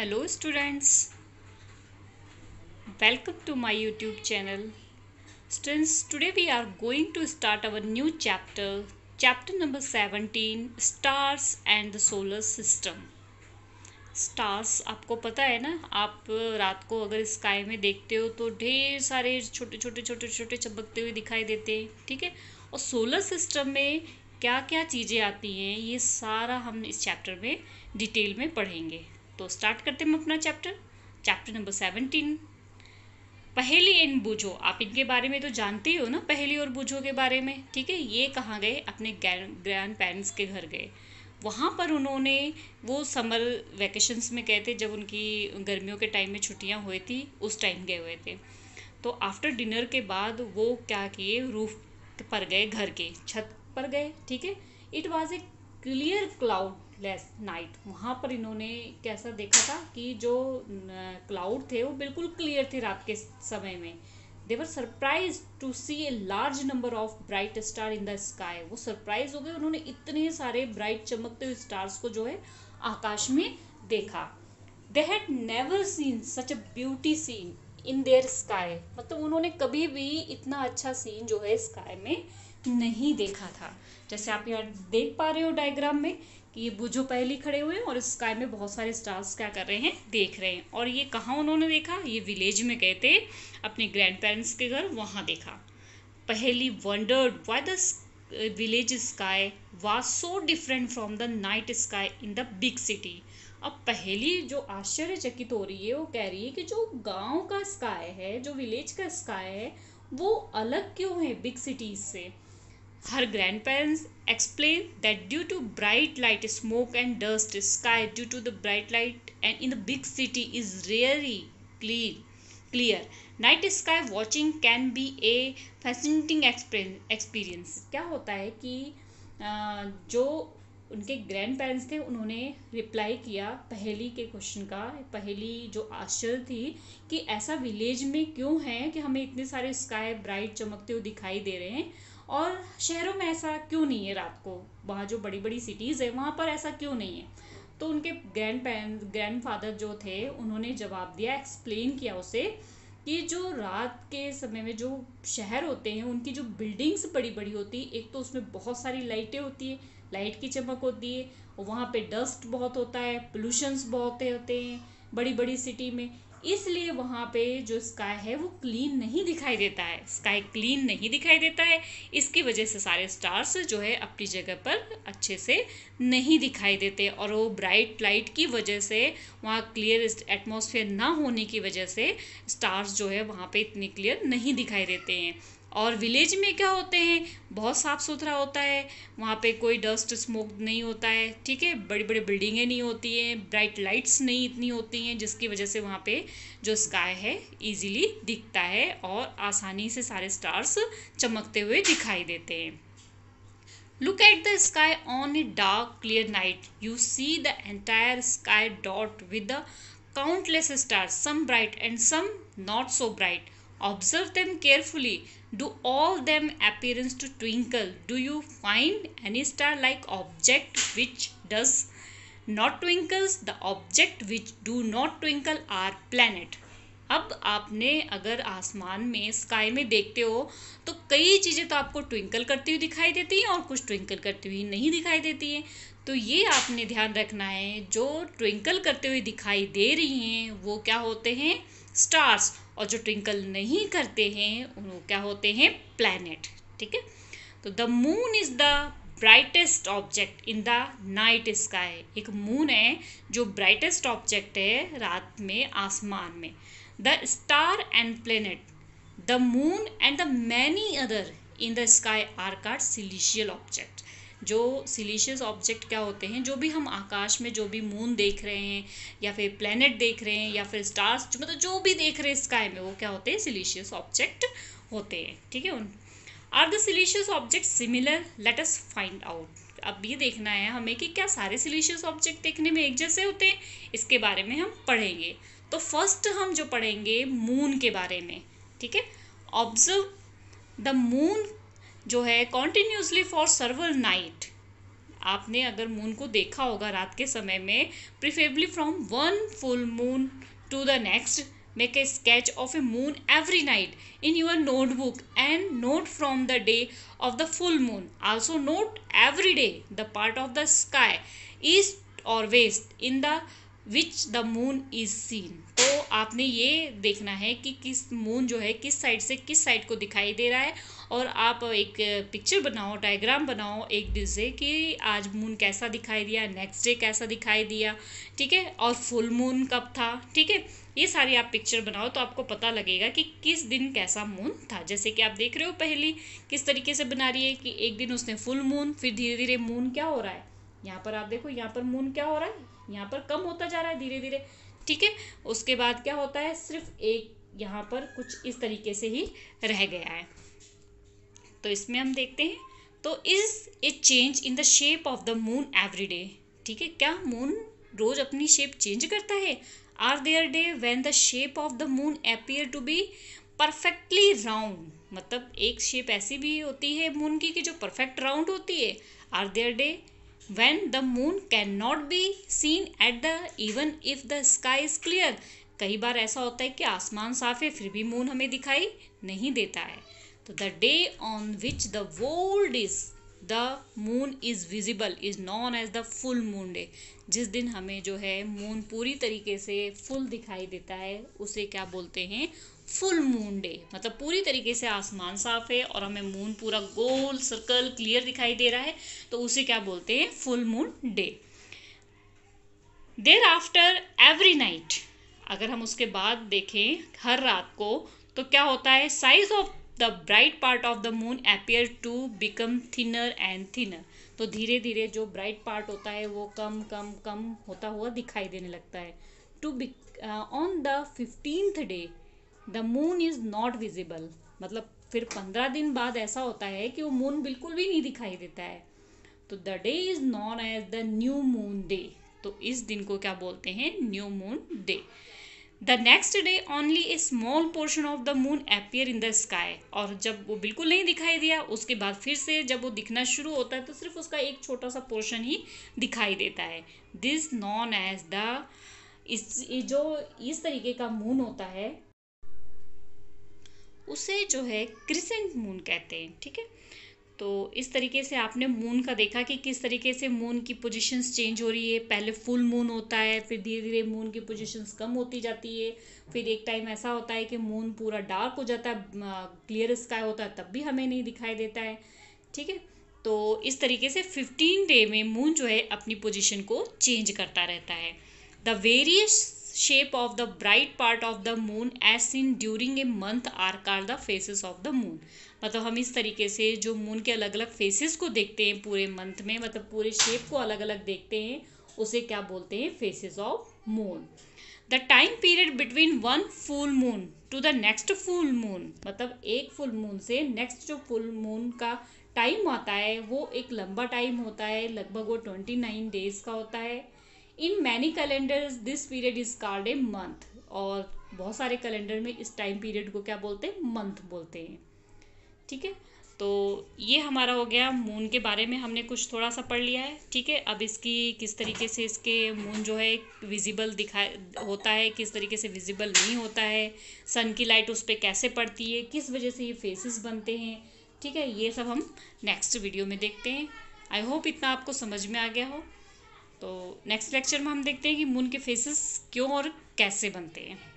Hello students welcome to my YouTube channel students today we are going to start our new chapter chapter number seventeen stars and the solar system stars आपको पता है ना आप रात को अगर sky में देखते हो तो ढेर सारे छोटे छोटे छोटे छोटे चमकते हुए दिखाई देते हैं ठीक है और सोलर सिस्टम में क्या क्या चीज़ें आती हैं ये सारा हम इस चैप्टर में डिटेल में पढ़ेंगे तो स्टार्ट करते हैं हम अपना chapter chapter number seventeen Paheli and Boojho आप इनके बारे में तो जानते ही हो ना पहेली और बुझो के बारे में ठीक है ये कहाँ गए अपने ग्रैंड पेरेंट्स के घर गए वहाँ पर उन्होंने वो समर वैकेशंस में गए थे जब उनकी गर्मियों के टाइम में छुट्टियाँ हुई थी उस टाइम गए हुए थे तो आफ्टर डिनर के बाद वो क्या किए रूफ पर गए घर के छत पर गए ठीक है it was a clear cloudless night वहाँ पर इन्होंने कैसा देखा था कि जो क्लाउड थे वो बिल्कुल क्लियर थे रात के समय में they were surprise to see a large number of bright star in the sky वो सरप्राइज हो गए उन्होंने इतने सारे ब्राइट चमकते हुए स्टार्स को जो है आकाश में देखा they had never seen such a beauty scene in their sky मतलब उन्होंने कभी भी इतना अच्छा सीन जो है स्काई में नहीं देखा था जैसे आप यहाँ देख पा रहे हो डायग्राम में कि ये बुझो पहले खड़े हुए हैं और स्काई में बहुत सारे स्टार्स क्या कर रहे हैं देख रहे हैं और ये कहाँ उन्होंने देखा ये विलेज में गए थे अपने ग्रैंड पेरेंट्स के घर वहाँ देखा पहली wondered why the village sky was so different from the night sky in the big city अब पहली जो आश्चर्यचकित हो रही है वो कह रही है कि जो गांव का स्काई है जो विलेज का स्काई है वो अलग क्यों है बिग सिटीज से Her grandparents explain that due to bright light, smoke and dust, sky due to the bright light and in the big city is really clear. Clear night sky watching can be a fascinating experience. क्या होता है कि जो उनके grand parents थे उन्होंने reply किया पहेली के क्वेश्चन का पहेली जो आश्चर्य थी कि ऐसा विलेज में क्यों है कि हमें इतने सारे स्काई ब्राइट चमकते हुए दिखाई दे रहे हैं और शहरों में ऐसा क्यों नहीं है रात को वहाँ जो बड़ी बड़ी सिटीज़ है वहाँ पर ऐसा क्यों नहीं है तो उनके ग्रैंड ग्रैंड फादर जो थे उन्होंने जवाब दिया एक्सप्लेन किया उसे कि जो रात के समय में जो शहर होते हैं उनकी जो बिल्डिंग्स बड़ी बड़ी होती है एक तो उसमें बहुत सारी लाइटें होती है लाइट की चमक होती है वहाँ पे डस्ट बहुत होता है पोल्यूशंस बहुत होते हैं बड़ी बड़ी सिटी में इसलिए वहाँ पे जो स्काई है वो क्लीन नहीं दिखाई देता है स्काई क्लीन नहीं दिखाई देता है इसकी वजह से सारे स्टार्स जो है अपनी जगह पर अच्छे से नहीं दिखाई देते और वो ब्राइट लाइट की वजह से वहाँ क्लियर एटमोसफेयर ना होने की वजह से स्टार्स जो है वहाँ पे इतने क्लियर नहीं दिखाई देते हैं और विलेज में क्या होते हैं बहुत साफ़ सुथरा होता है वहाँ पे कोई डस्ट स्मोक नहीं होता है ठीक है बड़ी बड़ी बिल्डिंगें नहीं होती हैं ब्राइट लाइट्स नहीं इतनी होती हैं जिसकी वजह से वहाँ पे जो स्काई है इजीली दिखता है और आसानी से सारे स्टार्स चमकते हुए दिखाई देते हैं look at the sky on a dark clear night you see the entire sky dot with the countless stars some bright and some not so bright Observe them carefully. Do all them appearance to twinkle? Do you find any star-like object which does not twinkles? The object which do not twinkle are planet. अब आपने अगर आसमान में sky में देखते हो तो कई चीज़ें तो आपको ट्विंकल करती हुई दिखाई देती हैं और कुछ ट्विंकल करती हुई नहीं दिखाई देती हैं तो ये आपने ध्यान रखना है जो ट्विंकल करते हुए दिखाई दे रही हैं वो क्या होते हैं स्टार्स और जो ट्विंकल नहीं करते हैं उन क्या होते हैं प्लैनेट ठीक है तो the moon is the brightest object in the night sky एक मून है जो ब्राइटेस्ट ऑब्जेक्ट है रात में आसमान में the star and planet the moon and the many other in the sky are called celestial object जो सिलिशियस ऑब्जेक्ट क्या होते हैं जो भी हम आकाश में जो भी मून देख रहे हैं या फिर प्लेनेट देख रहे हैं या फिर स्टार्स मतलब जो भी देख रहे हैं स्काई में वो क्या होते हैं सिलिशियस ऑब्जेक्ट होते हैं ठीक है उन are the celestial object similar let us find out अब ये देखना है हमें कि क्या सारे सिलिशियस ऑब्जेक्ट देखने में एक जैसे होते हैं इसके बारे में हम पढ़ेंगे तो फर्स्ट हम जो पढ़ेंगे मून के बारे में ठीक है ऑब्जर्व द मून जो है कॉन्टिन्यूसली फॉर सर्वल नाइट आपने अगर मून को देखा होगा रात के समय में preferably from one full moon to the next make a sketch of a moon every night in your notebook and note from the day of the full moon also note every day the part of the sky east और west in the which the moon is seen तो आपने ये देखना है कि किस moon जो है किस साइड से किस साइड को दिखाई दे रहा है और आप एक पिक्चर बनाओ डायग्राम बनाओ एक दिन से कि आज मून कैसा दिखाई दिया नेक्स्ट डे कैसा दिखाई दिया ठीक है और फुल मून कब था ठीक है ये सारी आप पिक्चर बनाओ तो आपको पता लगेगा कि किस दिन कैसा मून था जैसे कि आप देख रहे हो पहली किस तरीके से बना रही है कि एक दिन उसने फुल मून फिर धीरे धीरे मून क्या हो रहा है यहाँ पर आप देखो यहाँ पर मून क्या हो रहा है यहाँ पर कम होता जा रहा है धीरे धीरे ठीक है उसके बाद क्या होता है सिर्फ एक यहाँ पर कुछ इस तरीके से ही रह गया है तो इसमें हम देखते हैं तो is a change in the shape of the moon every day ठीक है क्या मून रोज अपनी शेप चेंज करता है are there day when the shape of the moon appear to be perfectly round मतलब एक शेप ऐसी भी होती है मून की कि जो परफेक्ट राउंड होती है are there day when the moon can not be seen at the even if the sky is clear कई बार ऐसा होता है कि आसमान साफ है फिर भी मून हमें दिखाई नहीं देता है तो the day on which the world is the moon is visible is known as the full moon day जिस दिन हमें जो है मून पूरी तरीके से फुल दिखाई देता है उसे क्या बोलते हैं फुल मून डे मतलब पूरी तरीके से आसमान साफ है और हमें मून पूरा गोल सर्कल क्लियर दिखाई दे रहा है तो उसे क्या बोलते हैं full moon day there after every night अगर हम उसके बाद देखें हर रात को तो क्या होता है size of the bright part of the moon appear to become thinner and thinner तो धीरे धीरे जो ब्राइट पार्ट होता है वो कम कम कम होता हुआ दिखाई देने लगता है to big on the fifteenth day the moon is not visible मतलब फिर पंद्रह दिन बाद ऐसा होता है कि वो मून बिल्कुल भी नहीं दिखाई देता है तो the day is known as the new moon day तो इस दिन को क्या बोलते हैं new moon day the next day only a small portion of the moon appear in the sky और जब वो बिल्कुल नहीं दिखाई दिया उसके बाद फिर से जब वो दिखना शुरू होता है तो सिर्फ उसका एक छोटा सा पोर्शन ही दिखाई देता है दिस नॉन एज द इस जो इस तरीके का मून होता है उसे जो है क्रिसेंट मून कहते हैं ठीक है तो इस तरीके से आपने मून का देखा कि किस तरीके से मून की पोजीशंस चेंज हो रही है पहले फुल मून होता है फिर धीरे धीरे मून की पोजीशंस कम होती जाती है फिर एक टाइम ऐसा होता है कि मून पूरा डार्क हो जाता है क्लियर स्काई होता है तब भी हमें नहीं दिखाई देता है ठीक है तो इस तरीके से फिफ्टीन डे में मून जो है अपनी पोजिशन को चेंज करता रहता है the various shape of the bright part of the moon as seen during a month are called the phases of the moon मतलब हम इस तरीके से जो मून के अलग अलग फेसेस को देखते हैं पूरे मंथ में मतलब पूरे शेप को अलग अलग देखते हैं उसे क्या बोलते हैं phases of moon the time period between one full moon to the next full moon मतलब एक फुल मून से नेक्स्ट जो फुल मून का टाइम आता है वो एक लंबा टाइम होता है लगभग वो ट्वेंटी नाइन डेज का होता है in many calendars this period is called a month और बहुत सारे कैलेंडर में इस टाइम पीरियड को क्या बोलते हैं मंथ बोलते हैं ठीक है तो ये हमारा हो गया मून के बारे में हमने कुछ थोड़ा सा पढ़ लिया है ठीक है अब इसकी किस तरीके से इसके मून जो है विजिबल दिखा होता है किस तरीके से विजिबल नहीं होता है सन की लाइट उस पर कैसे पड़ती है किस वजह से ये फेसेस बनते हैं ठीक है ये सब हम नेक्स्ट वीडियो में देखते हैं आई होप इतना आपको समझ में आ गया हो तो नेक्स्ट लेक्चर में हम देखते हैं कि मून के फेसेस क्यों और कैसे बनते हैं